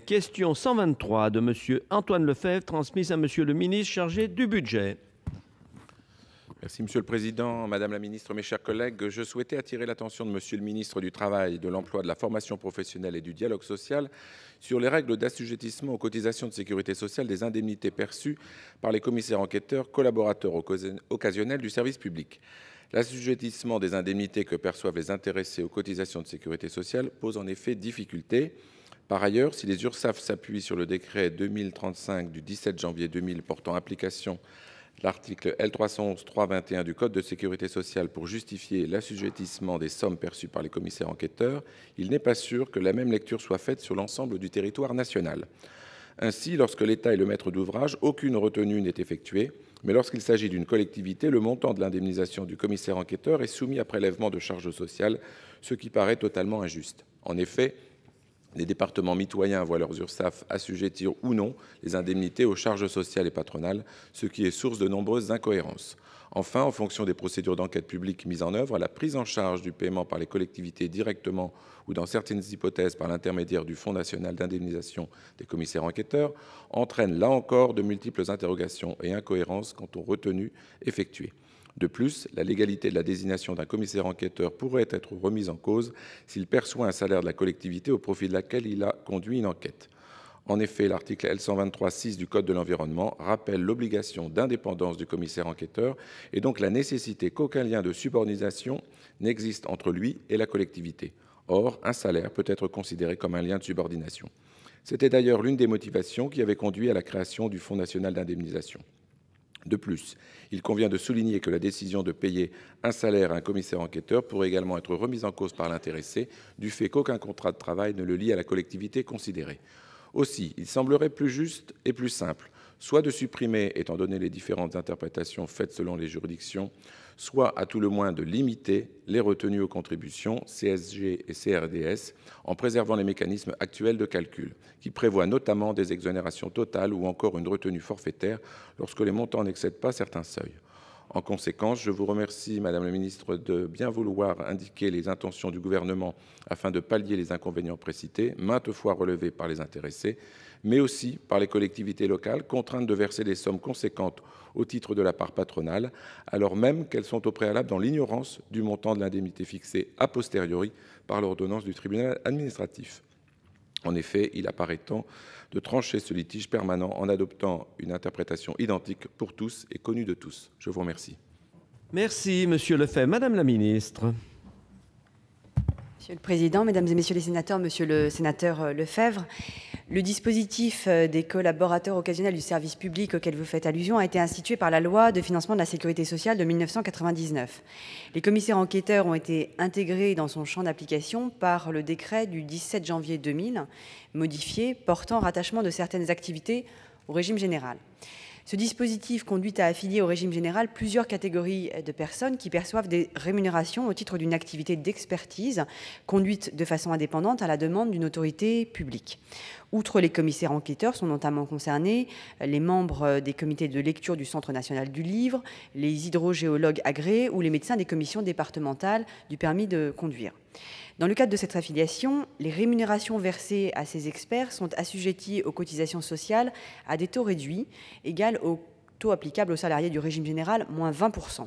Question 123 de M. Antoine Lefebvre, transmise à Monsieur le ministre chargé du budget. Merci Monsieur le Président, Madame la Ministre, mes chers collègues. Je souhaitais attirer l'attention de Monsieur le Ministre du Travail, de l'Emploi, de la Formation professionnelle et du Dialogue social sur les règles d'assujettissement aux cotisations de sécurité sociale des indemnités perçues par les commissaires enquêteurs, collaborateurs occasionnels du service public. L'assujettissement des indemnités que perçoivent les intéressés aux cotisations de sécurité sociale pose en effet difficulté. Par ailleurs, si les URSAF s'appuient sur le décret 2035 du 17 janvier 2000 portant application de l'article L311-321 du Code de sécurité sociale pour justifier l'assujettissement des sommes perçues par les commissaires enquêteurs, il n'est pas sûr que la même lecture soit faite sur l'ensemble du territoire national. Ainsi, lorsque l'État est le maître d'ouvrage, aucune retenue n'est effectuée, mais lorsqu'il s'agit d'une collectivité, le montant de l'indemnisation du commissaire enquêteur est soumis à prélèvement de charges sociales, ce qui paraît totalement injuste. En effet, les départements mitoyens voient leurs URSAF assujettir ou non les indemnités aux charges sociales et patronales, ce qui est source de nombreuses incohérences. Enfin, en fonction des procédures d'enquête publique mises en œuvre, la prise en charge du paiement par les collectivités directement ou dans certaines hypothèses par l'intermédiaire du Fonds national d'indemnisation des commissaires enquêteurs entraîne là encore de multiples interrogations et incohérences quant aux retenues effectuées. De plus, la légalité de la désignation d'un commissaire enquêteur pourrait être remise en cause s'il perçoit un salaire de la collectivité au profit de laquelle il a conduit une enquête. En effet, l'article l 1236 du Code de l'environnement rappelle l'obligation d'indépendance du commissaire enquêteur et donc la nécessité qu'aucun lien de subordination n'existe entre lui et la collectivité. Or, un salaire peut être considéré comme un lien de subordination. C'était d'ailleurs l'une des motivations qui avait conduit à la création du Fonds national d'indemnisation. De plus, il convient de souligner que la décision de payer un salaire à un commissaire enquêteur pourrait également être remise en cause par l'intéressé, du fait qu'aucun contrat de travail ne le lie à la collectivité considérée. Aussi, il semblerait plus juste et plus simple soit de supprimer, étant donné les différentes interprétations faites selon les juridictions, soit à tout le moins de limiter les retenues aux contributions CSG et CRDS en préservant les mécanismes actuels de calcul, qui prévoient notamment des exonérations totales ou encore une retenue forfaitaire lorsque les montants n'excèdent pas certains seuils. En conséquence, je vous remercie, Madame la Ministre, de bien vouloir indiquer les intentions du gouvernement afin de pallier les inconvénients précités, maintes fois relevés par les intéressés, mais aussi par les collectivités locales contraintes de verser des sommes conséquentes au titre de la part patronale, alors même qu'elles sont au préalable dans l'ignorance du montant de l'indemnité fixée a posteriori par l'ordonnance du tribunal administratif. En effet, il apparaît temps de trancher ce litige permanent en adoptant une interprétation identique pour tous et connue de tous. Je vous remercie. Merci, Monsieur Lefebvre. Madame la Ministre. Monsieur le Président, Mesdames et Messieurs les Sénateurs, Monsieur le Sénateur euh, Lefebvre, le dispositif euh, des collaborateurs occasionnels du service public auquel vous faites allusion a été institué par la loi de financement de la sécurité sociale de 1999. Les commissaires enquêteurs ont été intégrés dans son champ d'application par le décret du 17 janvier 2000, modifié, portant rattachement de certaines activités au régime général. Ce dispositif conduit à affilier au régime général plusieurs catégories de personnes qui perçoivent des rémunérations au titre d'une activité d'expertise conduite de façon indépendante à la demande d'une autorité publique. Outre les commissaires enquêteurs sont notamment concernés les membres des comités de lecture du Centre national du livre, les hydrogéologues agréés ou les médecins des commissions départementales du permis de conduire. Dans le cadre de cette affiliation, les rémunérations versées à ces experts sont assujetties aux cotisations sociales à des taux réduits, égales au taux applicable aux salariés du régime général, moins 20%.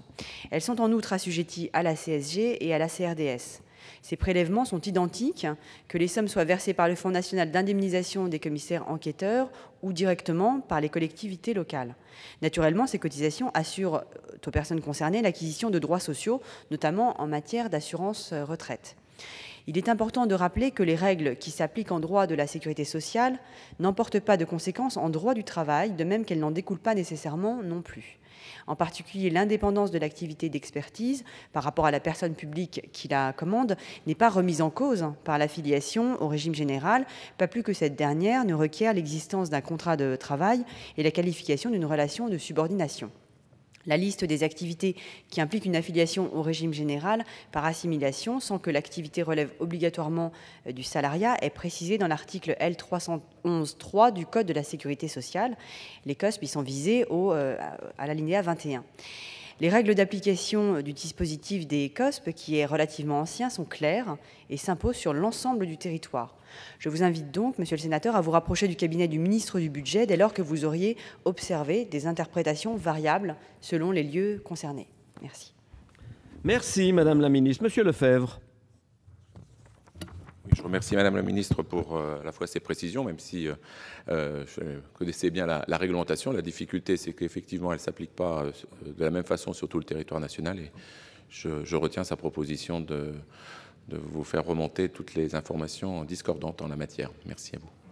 Elles sont en outre assujetties à la CSG et à la CRDS. Ces prélèvements sont identiques, que les sommes soient versées par le Fonds national d'indemnisation des commissaires enquêteurs ou directement par les collectivités locales. Naturellement, ces cotisations assurent euh, aux personnes concernées l'acquisition de droits sociaux, notamment en matière d'assurance euh, retraite. Il est important de rappeler que les règles qui s'appliquent en droit de la sécurité sociale n'emportent pas de conséquences en droit du travail, de même qu'elles n'en découlent pas nécessairement non plus en particulier l'indépendance de l'activité d'expertise par rapport à la personne publique qui la commande, n'est pas remise en cause par l'affiliation au régime général, pas plus que cette dernière ne requiert l'existence d'un contrat de travail et la qualification d'une relation de subordination la liste des activités qui impliquent une affiliation au régime général par assimilation sans que l'activité relève obligatoirement euh, du salariat est précisée dans l'article L311-3 du Code de la sécurité sociale. Les COSP y sont visés au, euh, à l'alinéa 21. Les règles d'application euh, du dispositif des COSP, qui est relativement ancien, sont claires et s'imposent sur l'ensemble du territoire. Je vous invite donc, Monsieur le Sénateur, à vous rapprocher du cabinet du ministre du Budget dès lors que vous auriez observé des interprétations variables selon les lieux concernés. Merci. Merci, Madame la Ministre. Monsieur Lefebvre. Je remercie Madame la Ministre pour euh, la fois ses précisions, même si euh, euh, je connaissais bien la, réglementation. La difficulté, c'est qu'effectivement, elle ne s'applique pas de la même façon sur tout le territoire national. Et je, retiens sa proposition de vous faire remonter toutes les informations discordantes en la matière. Merci à vous.